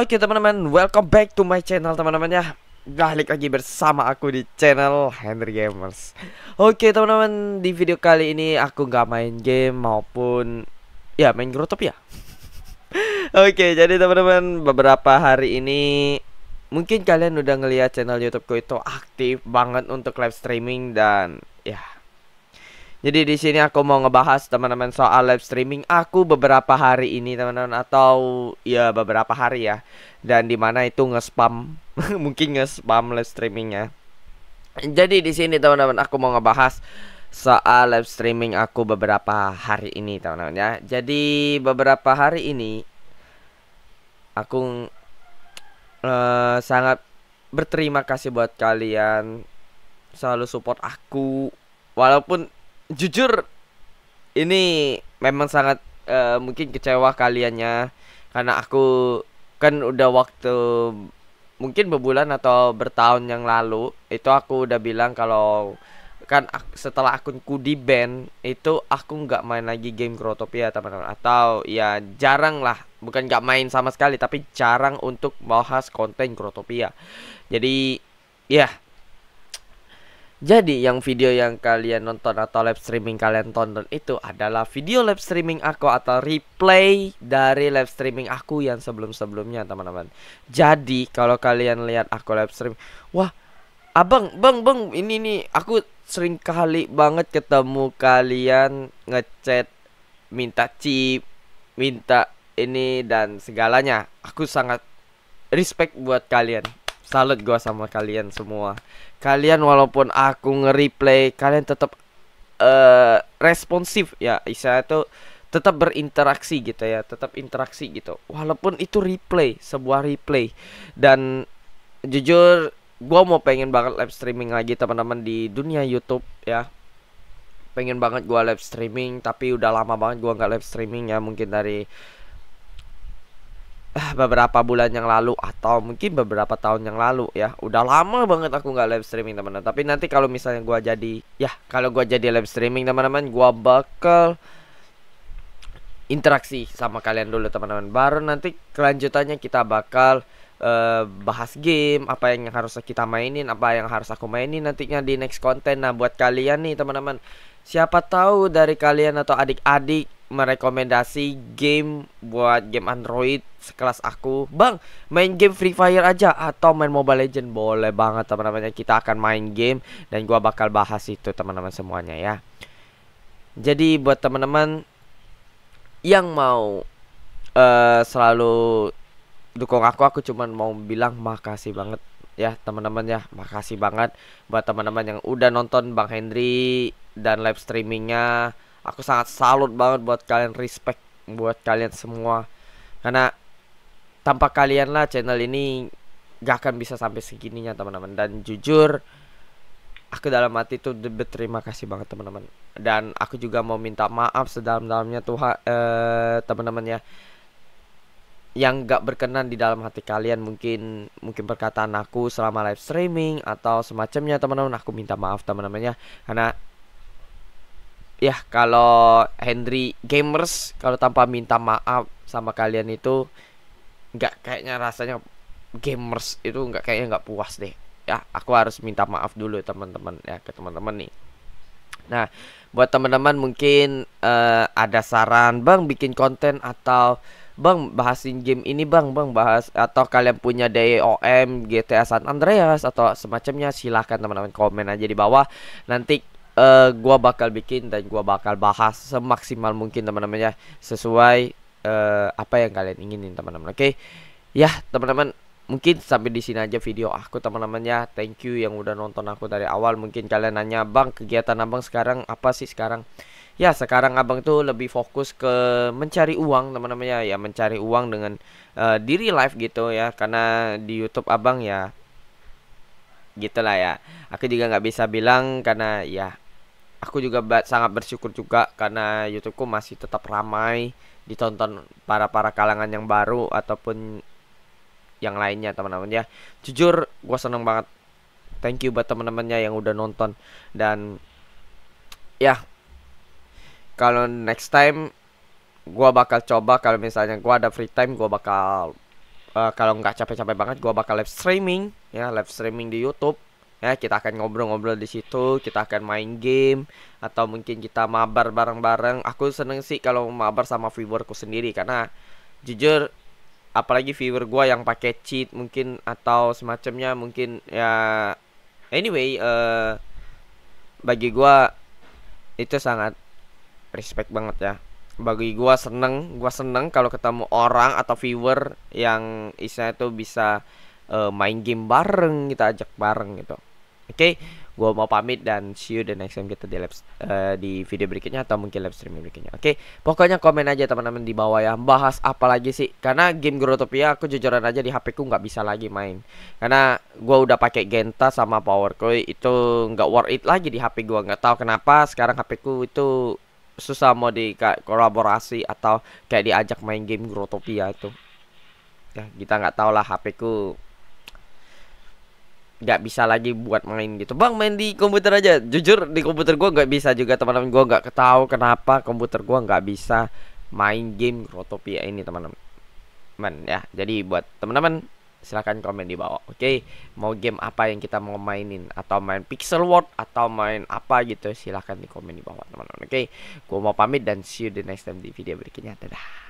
Oke okay, teman-teman, welcome back to my channel teman-teman ya Balik lagi bersama aku di channel Henry Gamers Oke okay, teman-teman, di video kali ini aku nggak main game maupun Ya main grotop ya Oke, okay, jadi teman-teman beberapa hari ini Mungkin kalian udah ngeliat channel YouTube ku itu aktif banget untuk live streaming dan Ya jadi di sini aku mau ngebahas teman-teman soal live streaming aku beberapa hari ini teman-teman atau ya beberapa hari ya dan dimana itu nge-spam mungkin nge-spam live streamingnya. Jadi di sini teman-teman aku mau ngebahas soal live streaming aku beberapa hari ini teman-teman ya. Jadi beberapa hari ini aku uh, sangat berterima kasih buat kalian selalu support aku walaupun jujur ini memang sangat uh, mungkin kecewa kaliannya karena aku kan udah waktu mungkin berbulan atau bertahun yang lalu itu aku udah bilang kalau kan setelah akunku di band itu aku nggak main lagi game Crotopia teman-teman atau ya jarang lah bukan nggak main sama sekali tapi jarang untuk bahas konten Crotopia jadi ya jadi yang video yang kalian nonton atau live streaming kalian tonton itu adalah video live streaming aku atau replay dari live streaming aku yang sebelum-sebelumnya teman-teman. Jadi kalau kalian lihat aku live stream, wah abang, bang, bang, ini nih aku sering kali banget ketemu kalian ngechat minta chip, minta ini dan segalanya. Aku sangat respect buat kalian. Salut gua sama kalian semua. Kalian walaupun aku nge-replay, kalian tetap uh, eh, responsif ya. Isa itu tetap berinteraksi gitu ya, tetap interaksi gitu. Walaupun itu replay, sebuah replay. Dan jujur gua mau pengen banget live streaming lagi teman-teman di dunia YouTube ya pengen banget gue live streaming tapi udah lama banget gue nggak live streaming ya mungkin dari beberapa bulan yang lalu atau mungkin beberapa tahun yang lalu ya udah lama banget aku nggak live streaming teman-teman tapi nanti kalau misalnya gua jadi ya kalau gua jadi live streaming teman-teman gua bakal interaksi sama kalian dulu teman-teman baru nanti kelanjutannya kita bakal uh, bahas game apa yang harus kita mainin apa yang harus aku mainin nantinya di next konten nah buat kalian nih teman-teman siapa tahu dari kalian atau adik-adik merekomendasi game buat game Android sekelas aku Bang main game Free Fire aja atau main Mobile Legend boleh banget teman-teman kita akan main game dan gua bakal bahas itu teman-teman semuanya ya jadi buat teman-teman yang mau uh, selalu dukung aku aku cuman mau bilang makasih banget ya teman-teman ya makasih banget buat teman-teman yang udah nonton Bang Henry dan live streamingnya aku sangat salut banget buat kalian respect buat kalian semua karena tanpa kalian lah channel ini gak akan bisa sampai segininya teman-teman dan jujur aku dalam hati tuh berterima kasih banget teman-teman dan aku juga mau minta maaf sedalam-dalamnya tuh, eh, teman-teman ya yang gak berkenan di dalam hati kalian mungkin mungkin perkataan aku selama live streaming atau semacamnya teman-teman aku minta maaf teman-teman ya karena ya kalau Henry gamers kalau tanpa minta maaf sama kalian itu nggak kayaknya rasanya gamers itu nggak kayaknya nggak puas deh ya aku harus minta maaf dulu teman-teman ya ke teman-teman nih nah buat teman-teman mungkin uh, ada saran bang bikin konten atau bang bahasin game ini bang bang bahas atau kalian punya DOM GTA San Andreas atau semacamnya silahkan teman-teman komen aja di bawah nanti uh, gua bakal bikin dan gua bakal bahas semaksimal mungkin teman-teman ya sesuai uh, apa yang kalian inginin teman-teman. Oke. Okay? Ya, teman-teman mungkin sampai di sini aja video aku teman-teman ya thank you yang udah nonton aku dari awal mungkin kalian nanya bang kegiatan abang sekarang apa sih sekarang ya sekarang abang tuh lebih fokus ke mencari uang teman-teman ya ya mencari uang dengan uh, diri live gitu ya karena di YouTube abang ya gitulah ya aku juga nggak bisa bilang karena ya aku juga sangat bersyukur juga karena YouTubeku masih tetap ramai ditonton para para kalangan yang baru ataupun yang lainnya teman-teman ya. Jujur gue seneng banget. Thank you buat teman-temannya yang udah nonton dan ya kalau next time gue bakal coba kalau misalnya gue ada free time gue bakal uh, kalau nggak capek-capek banget gue bakal live streaming ya live streaming di YouTube ya kita akan ngobrol-ngobrol di situ kita akan main game atau mungkin kita mabar bareng-bareng aku seneng sih kalau mabar sama viewerku sendiri karena jujur apalagi viewer gua yang pakai cheat mungkin atau semacamnya mungkin ya anyway uh, bagi gua itu sangat respect banget ya bagi gua seneng gua seneng kalau ketemu orang atau viewer yang isinya tuh bisa uh, main game bareng kita ajak bareng gitu oke okay? gue mau pamit dan see you the next time kita di lab, uh, di video berikutnya atau mungkin live streaming berikutnya oke okay? pokoknya komen aja teman-teman di bawah ya bahas apa lagi sih karena game Grotopia aku jujuran aja di HP ku nggak bisa lagi main karena gue udah pakai Genta sama Power Koi itu nggak worth it lagi di HP gue nggak tahu kenapa sekarang HP ku itu susah mau di kolaborasi atau kayak diajak main game Grotopia itu ya kita nggak tahu lah HP ku nggak bisa lagi buat main gitu bang main di komputer aja jujur di komputer gue nggak bisa juga teman-teman gue nggak ketahu kenapa komputer gue nggak bisa main game rotopia ini teman-teman ya jadi buat teman-teman silahkan komen di bawah oke okay? mau game apa yang kita mau mainin atau main pixel world atau main apa gitu silahkan di komen di bawah teman-teman oke okay? gue mau pamit dan see you the next time di video berikutnya dadah